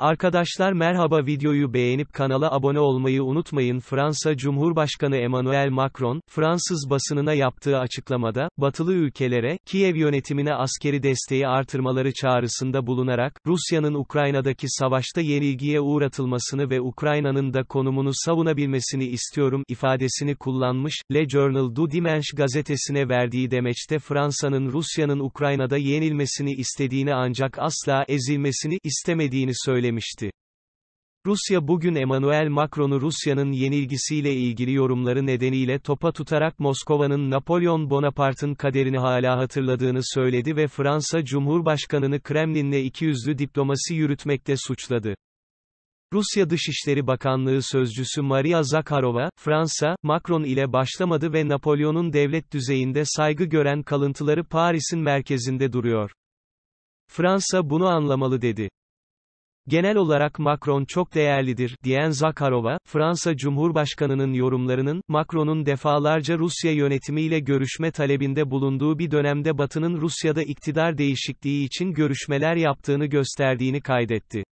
Arkadaşlar merhaba videoyu beğenip kanala abone olmayı unutmayın Fransa Cumhurbaşkanı Emmanuel Macron, Fransız basınına yaptığı açıklamada, batılı ülkelere, Kiev yönetimine askeri desteği artırmaları çağrısında bulunarak, Rusya'nın Ukrayna'daki savaşta yenilgiye uğratılmasını ve Ukrayna'nın da konumunu savunabilmesini istiyorum ifadesini kullanmış, Le Journal du Dimanche gazetesine verdiği demeçte Fransa'nın Rusya'nın Ukrayna'da yenilmesini istediğini ancak asla ezilmesini istemediğini söylemiştir demişti. Rusya bugün Emmanuel Macron'u Rusya'nın yenilgisiyle ilgili yorumları nedeniyle topa tutarak Moskova'nın Napolyon Bonaparte'ın kaderini hala hatırladığını söyledi ve Fransa Cumhurbaşkanını Kremlin'le ikiyüzlü diplomasi yürütmekte suçladı. Rusya Dışişleri Bakanlığı Sözcüsü Maria Zakharova, Fransa, Macron ile başlamadı ve Napolyon'un devlet düzeyinde saygı gören kalıntıları Paris'in merkezinde duruyor. Fransa bunu anlamalı dedi. Genel olarak Macron çok değerlidir, diyen Zakharova, Fransa Cumhurbaşkanı'nın yorumlarının, Macron'un defalarca Rusya yönetimiyle görüşme talebinde bulunduğu bir dönemde Batı'nın Rusya'da iktidar değişikliği için görüşmeler yaptığını gösterdiğini kaydetti.